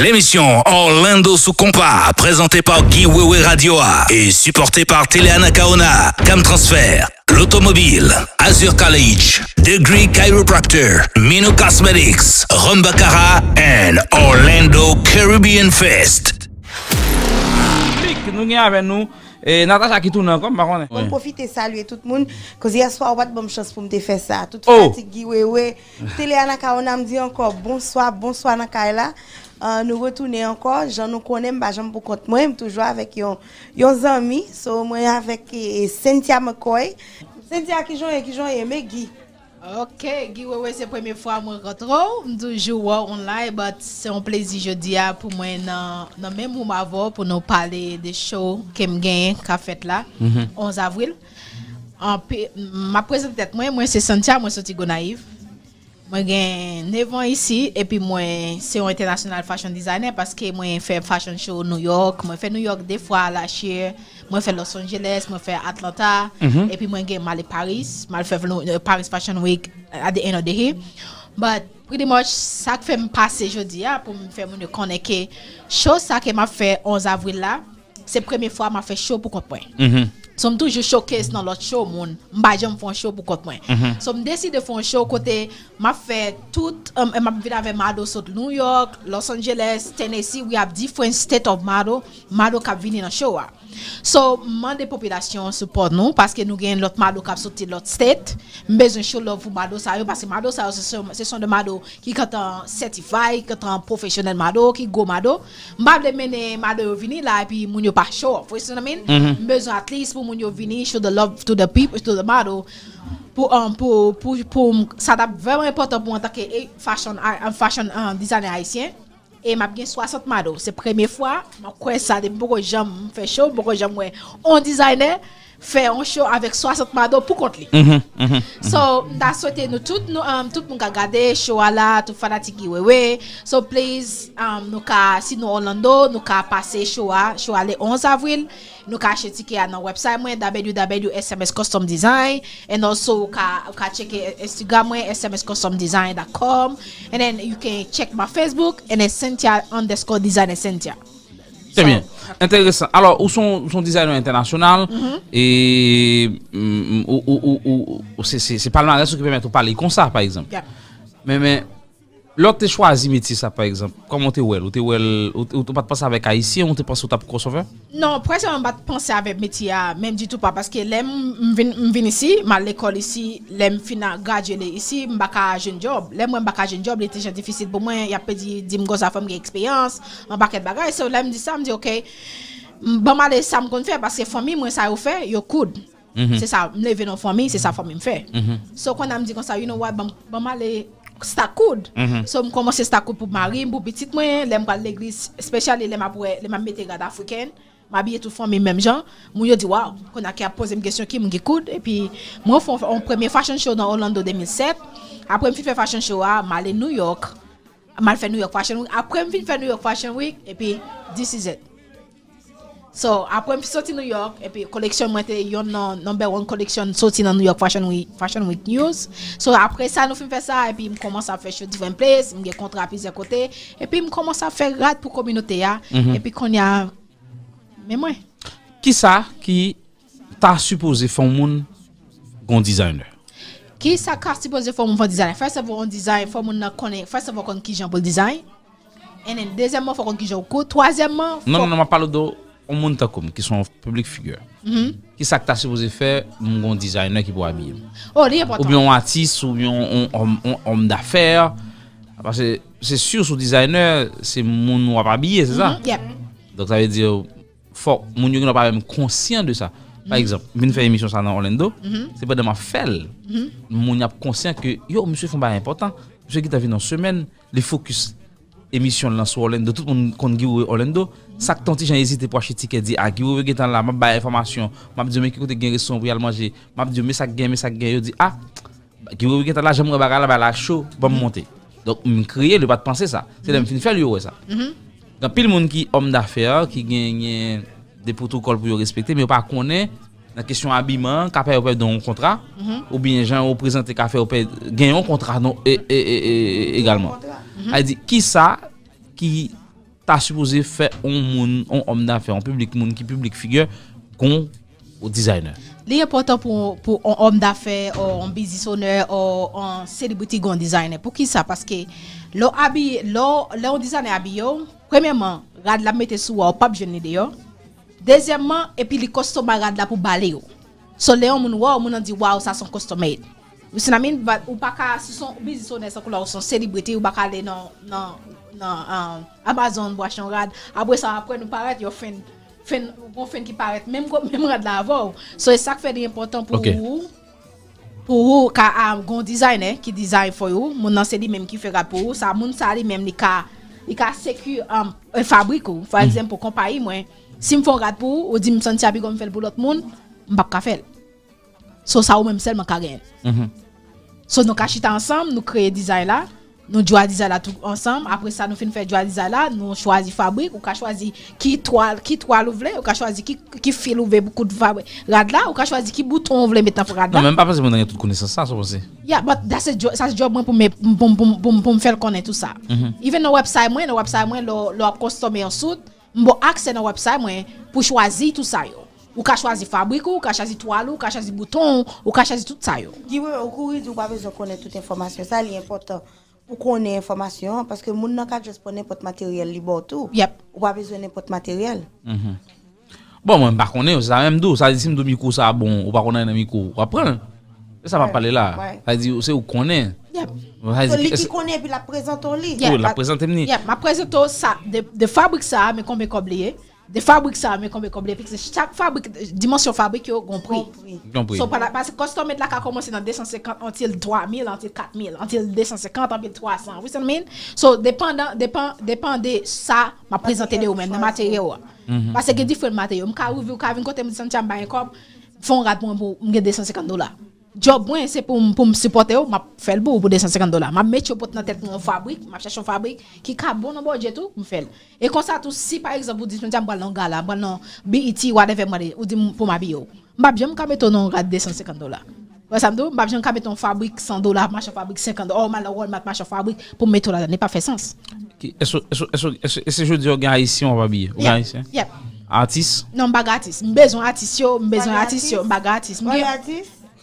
L'émission Orlando sous compas, présentée par Guy Wewe Radioa et supportée par Teleana Kaona, Cam Transfer, L'Automobile, Azure College, Degree Chiropractor, Mino Cosmetics, Rumbacara and Orlando Caribbean Fest. Et eh, Natacha qui tourne encore, je hein. On profite et saluer tout le monde. Parce que hier soir, on pas de bonne chance pour me faire ça. Tout oh. fatigue, oui, oui. Télé on a dit encore bonsoir, bonsoir Nakaela. Euh, nous retournons encore. Je nous connais, je ne compte moi, toujours avec yon amis. So, moi avec Cynthia McCoy. Cynthia qui joue, qui joue, mais Ok, c'est la première fois que je retrouve. Toujours live, mais c'est un plaisir jeudi pour moi, dans le même voix, pour nous parler des shows que j'ai fait là, 11 mhm. avril. Ma présente moi, moi c'est Santia, moi, c'est Tigo Naïf. Mwen gen 9 an isi, epi mwen se international fashion designer parce que paske mwen fè fashion show New York, mwen fè New York des à la chè, mwen fait Los Angeles, mwen fait Atlanta, et mhm. puis epi mwen gen Paris Paris, mali fè Paris Fashion Week at the end of the year. But pretty much sa k fè m pase jodi ya pou m fè moun yo koneke. Show sa 11 avril la, se première fois m'a fait chaud show pou So toujours toujou showcase nan lot show moun Mba mhm. fait fon show pou kot mwen euh, mm -hmm. So deside fon show kote Ma fe tout, um, m ap vida Mado Sot New York, Los Angeles, Tennessee We have different state of Mado Mado kap vini nan show a ah. So, mande population support nou, paske nou gen lot mado kap soti lot state, mbezon chou lov pou mado sa yo, paske mado sa yo se son, se son de mado ki katan certify, katan profesyonel mado, ki go mado. Mbap de mene mado yo vini la, epi moun yo pa show up, fwe se nan mbezon mm-hmm. at least pou moun yo vini, show the love to the people, to the mado, pou, um, pou, pou, pou, sa tap important pou an takke fashion, fashion um, designer haisyen, et m'a bien 60 mado. C'est première fois, je crois ça, beaucoup de gens me font chaud, beaucoup de gens on designer fè un show avec 60 mado pour kont li. Mhm, mhm, mhm. so, that's souwete nou tout nou, tout moun ka gade show ala, tout fanatik wewe. So, please, um, nou ka, si nou Orlando, nou ka pase show a, show aller 11 avril. nous ka ache tike a nan website mwen, Custom Design. And also, ka, ka cheke Instagram mwen, smscustomdesign.com. And then, you can check my Facebook, and then Cynthia underscore design and Très bien. Intéressant. Alors, où sont, son designer international et c'est pas le qui permet de parler comme ça, par exemple. Mais, mais lors tu choisi métier ça par exemple, comment tu es Tu es well, tu pas penser avec haïtien on tu penses au tap crossover Non, presque pas penser avec métier ah, même du tout pas parce que l'aime vin ici, mal l'école ici, l'aime fina graduer ici, m'a pas job. L'aime m'a pas jeune job, il était difficile pour moi, il y a pas dit dit m'gosa femme qui expérience, m'a pas quelque bagage, c'est l'aime dit ça, m'dit OK. Bon mal ça me faire parce que famille moi ça au fait, yo coude. Mhm. C'est ça, me lever dans famille, c'est ça mhm. famille me fait. Mhm. So quand on me dit comme ça, you know what, bon mal stakoud. Mm -hmm. So m komanse stakoud pou mari, m pou bitit mwen, lèm kwa l'eglis, spesyal lèm apwe, lèm ap mette gade afriken, m abye tout fon mi gens. jan, moun yo di waw, kon akè a posé m gesyon ki m gikoud, epi puis moi an premier fashion show nan Orlando 2007, apre m fin fè fashion show a, m New York, m al fè New York Fashion Week, apre m fin fè New York Fashion Week, epi this is it. So après je sorti New York et puis collection moi était yon non number one collection sorti nan New York Fashion Week Fashion Week News. So après ça nous fin fait ça et puis me commence à faire show different place, me gagne contrat plusieurs côtés et puis me commence à faire rad pour communauté ya hein. mhm. et puis qu'on y a mais moi qui ça qui t'as supposé faire un monde grand designer qui ça qui a supposé faire un grand designer faire savoir un design faire monde connaître faire savoir qui j'en pour design et then deuxièmement faut qu'on qui j'en coûte troisièmement non non non parle pas dos on monte comme qui sont public figure mm -hmm. qui s'acta supposé faire mon designer qui pour habiller oh, ou bien un artiste ou bien un homme d'affaires parce que c'est sûr sous designer c'est mon pas habiller, c'est ça mhm. donc ça veut dire faut mon n'a pas même conscient de ça par mhm. exemple, je fais une émission ça dans Orlando, mhm. c'est pas de ma fête. Mon a conscient que yo monsieur font pas important. Je qui t'a vu dans semaine, les focus émission là sur Orlando, tout le monde connaît Orlando, sa que tant j'ai hésité pour acheter ticket dit ah qui vous êtes là, m'a ba information, m'a dit mais qui côté gain raison pour y manger. M'a dit mais ça gagne mais ça gain, il dit ah qui vous êtes là, j'aimerais bagarre là la chaud, va monter. Donc me crier le pas de penser ça. C'est mhm. même fin faire lui ouais ça. Mhm. Dans pile monde qui homme d'affaires qui gagne des protocoles pour respecter mais pas connaît la question habillement, café ou paix dans un contrat, mhm. ou bien gens ont présenté café ou paix, gagnent un contrat non, et, et, et, e, e, également. Elle dit, qui ça qui T'as supposé faire un monde, homme d'affaires, un public monde qui public figure qu'on au designer. est important pour pour un homme d'affaires, un business owner, un celebrity gon designer. Pour qui ça parce que lo habillé, lo le designer habillé, premièrement, rad la mettre sous pas jeune d'ailleurs. Deuxièmement, et puis les costumes rad là pour balayer. So les monde moun dit wow, ça son costume made. Sinamin, ou pa ka, si son bizisone sa kou la ou son selibriti, ou pa ka le nan, nan, nan, um, Amazon, Boachan Rad, apre sa apre nou paret, yo fen, fen, kon fen ki paret, menm kon, menm rad la avou. So, e sak fe de important pou okay. ou, pou ou ka am um, gon design, eh, ki design fo ou, moun nan se li menm ki fe rad pou ou, sa moun sa li menm li ka, li ka seku am, um, e fabrik ou, for mhm. example, mm. kompayi mwen, si m fon rad pou ou, ou di m son ti api kon m fel pou lot moun, m pap ka fel. So, sa ou menm sel man ka gen. Mm -hmm. So nous cachons ensemble, nous créons design là, nous jouons design là tout ensemble. Après ça, nous faisons faire design là, nous choisissons fabrique, ou qu'a choisi qui toile, qui toile vous ou qu'a choisi qui qui fil vous voulez beaucoup de fabrique. Rad là, ou qu'a choisi qui bouton vous voulez mettre Non, même pas parce que vous avez toute connaissance ça, c'est possible. Yeah, but that's a job, that's a job pour me pour pour pour, me faire connaître tout ça. Mm-hmm. Even no website moi, no website moi, leur leur customer en soute, bon accès no website moi pour choisir tout ça yo ou ka choisi fabrique ou ka choisi toile ou ka choisi bouton ou ka choisi tout ça yo giwe ou a ou de besoin connaître toute information ça li important pour connaître information parce que moun nan ka juste prendre n'importe matériel li bon tout yep. ou pas besoin n'importe matériel mm -hmm. bon moi pas connaître ça même dou ça dit dou micro ça bon ou pas connaître un micro ou apprendre ça va parler là ça dit c'est ou connaître Yep. Oui. y Celui qui connaît puis la présente au lit. Oui, la présente au lit. Yep. Ma présente ça, de, de fabrique ça, mais combien qu'on oublié, de fabrique ça, mais comme complexe. Chaque fabrique, dimension fabrique, vous compris. compris. So, parce que custom là qui a dans 250, on 3000, on 4000, on 250, on 300. Vous savez, so, dépendant, dépend, dépend de ça, m'a présenté de vous-même, de mm-hmm. Parce que différents matériaux, je vais arriver, je vais venir côté, je vais me dire, je vais faire un rapport pour 250 dollars job moi c'est pour pour me supporter oh, m'a fait le beau pour 250 dollars m'a mettre au pot dans tête mon fabrique m'a cherche une fabrique qui ca bon dans budget tout me fait et comme ça tout si par exemple vous dites me vais dans gala BIT dans BET whatever money ou dit pour ma bio oh. m'a bien me mettre dans rate 250 dollars ouais ça me dit m'a bien oh, me mettre en fabrique 100 dollars marche fabrique 50 dollars oh mal Walmart marche fabrique pour mettre là n'est pas fait sens est-ce est-ce je dis aux gars ici, on va bien aux gars haïtien artiste non pas artiste besoin artiste besoin artiste pas artiste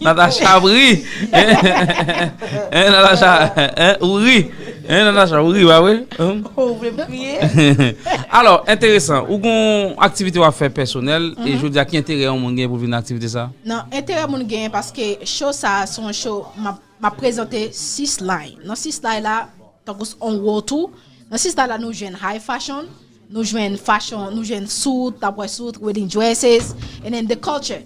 Natacha ri. Hein eh, eh, eh, Natacha, hein ri. Hein Natacha ri, bah oui. Vous Alors, intéressant. Ou gon activité à faire personnelle et mhm. je dis à qui intérêt on gagné pour une activité ça Non, intérêt mon gagné parce que show ça son show m'a présenté six lines. Dans six lines là, donc on voit tout. Dans six lines là nous jouons high fashion nous jouons fashion, nous jouons suit, après suit, wedding dresses, et then the culture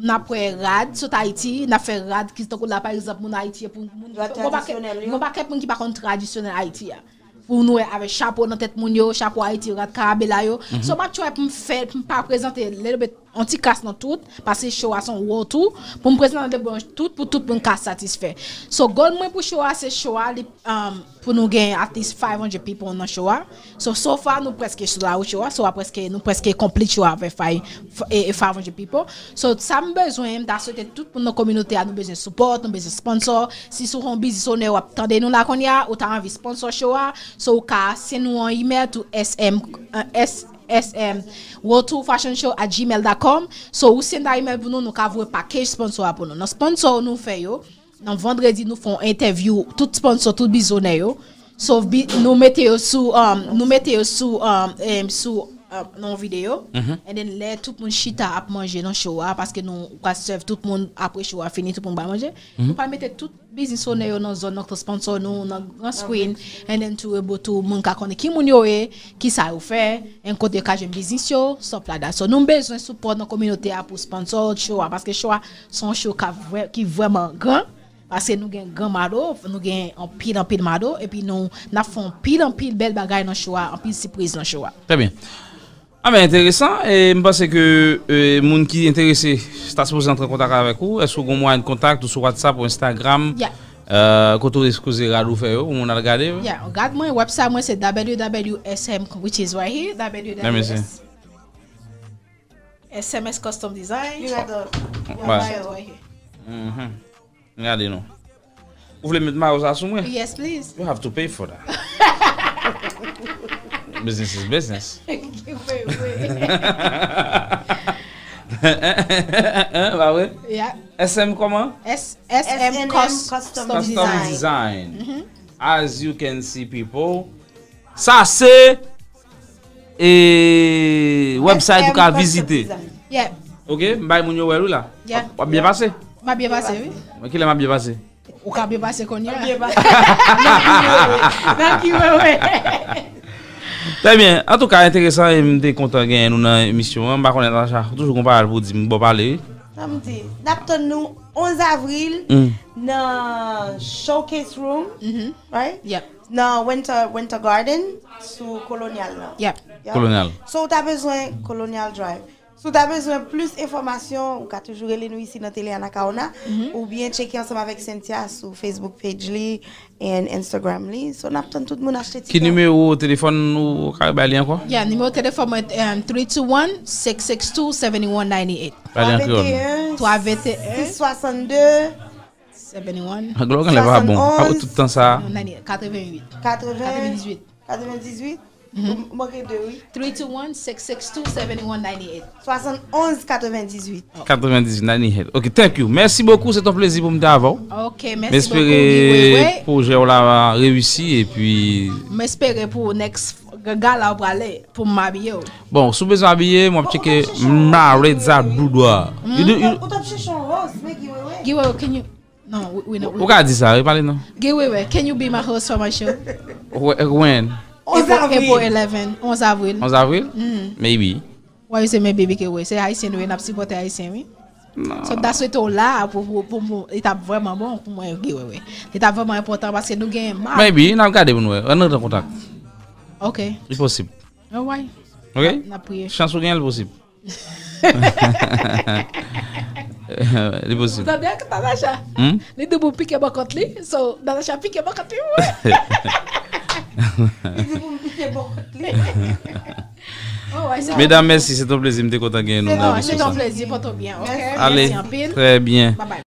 n'a pris rad sur Haïti n'a fait rad qui est là par exemple mon Haïti pour mon pas mon pas qui pas contre traditionnel Haïti hein pour nous avec chapeau dans tête moun yo, chapeau Haïti rat carabela yo. Mm So match ouais faire pour pas présenter little bit anti casse dans tout parce que show a son wow tout pour me présenter bon tout pour tout pour casse satisfait. So goal moi pour show c'est show um, pour nous gagner at least 500 people dans show. So so far nous presque sur la show, so presque nous presque complete show avec 500 people. So ça me besoin d'assurer tout pour nos communautés à nous besoin support, nous besoin sponsor, si vous busy besoin ou attendez nous la qu'on y a ou t'as sponsor show So ka send one email to SM uh, S SM World Fashion Show at gmail.com. So ou send un email pour nous, nous ka package sponsor pour nous. Nos sponsors nous fait yo. nous vendredi, nous font interview, tout sponsor, tout bisonné yo. So nou nous mettez sous um, nous mettez sous um, euh, non vidéo et mhm. then là tout le monde chita à manger dans show hein, parce que nous pas serve tout le monde après show a fini tout le monde va manger nous mhm. pas mettre tout business on est dans zone notre sponsor nous dans grand ah screen and then tout beau tout monde ka connaît qui moun yo est qui ça a fait un côté ka business yo la là donc nous besoin support dans communauté hein, pour sponsor show hein, parce que show son show qui vraiment grand parce que nous avons grand mado, nous avons un pile en pile mado, et puis nous avons pile en pile belle bagaille dans le choix, en pile surprise dans le choix. Très bien. Ha men, enteresan, e mba se ke moun ki enterese, sta se posi antre kontak avek ou, esko goun mwen kontak ou sou WhatsApp ou Instagram, euh, koto reskoze la lou feyo, mwen al gade. Ya, gade mwen, wapsa mwen se WWSM, which is right here, WWSM. Nemesien. SMS Custom Design. You got the, you got the, right here. Mwen mm-hmm. gade nou. Ou vle mwen ma ou sa sou mwen? Yes, please. You have to pay for that. Business is business. Ok. Fwe, fwe, fwe. Mwa we? Ya. SM koman? SM Custom Design. Mm-hmm. As you can see, people, sa se website ou ka vizite. Ya. Ok, mbay moun yo wewe la? Ya. Mwa bie base? Mwa bie base, oui. Mwen kile mwa bie base? Ou ka bie base konye? Mwa bie base. Mwen bie base. Mwen bie base. Mwen bie base. Tè mwen, an tou ka, enteresan, mwen dey konta gen nou nan emisyon. Mwen bakon etan chak, toujou konpare pou di mwen bop ale. Tam di, nap ton nou, 11 avril, nan mm. Showcase Room, nan mm-hmm. Winter Garden, sou Kolonyal nan. Yep, Kolonyal. So, ta bezwen Kolonyal Drive. Si tu as besoin de plus d'informations, ou pouvez toujours aller nous ici dans la télé Anakaona mm -hmm. ou bien checker ensemble avec Cynthia sur Facebook page li et Instagram li. So, on attend tout le monde acheter Qui numéro de téléphone nous avez encore Yeah, numéro de téléphone um, 321 662 7198. 321 662 71. Gloire, on n'est bon. Tout le temps ça. 88. 88. 98. 98. 321 662 7198. 71 98. 98 ok thank you merci beaucoup c'est un plaisir pour me d'avoir. ok merci beaucoup réussi et puis. m'espérer pour next gala pour pour m'habiller. Bon sous besoin habiller moi Boudoir. Ou rose mais can you non we, dit ça? non. can you be my host for my show? 11 avril. 11 11 avril. 11 avril? Mm. Maybe. Oui, c'est mes maybe qui oui. C'est haïtien, oui, n'a supporté haïtien, oui. Non. So, that's ce temps-là, pour pour pour étape vraiment bon pour moi, oui, oui. L'étape vraiment important parce que nous gagnons mal. Maybe, n'a regardé pour nous, on est en contact. OK. C'est possible. Oh, ouais. OK? N'a prié. Chance pour gagner, possible. C'est possible. Vous bien que Nanacha, hmm? les deux bons piquets, bon, li So, Nanacha piquet, bon, contre ouais. Mesdames, merci, c'est un plaisir, C'est un plaisir, toi bien. Allez, très bien. Bye bye.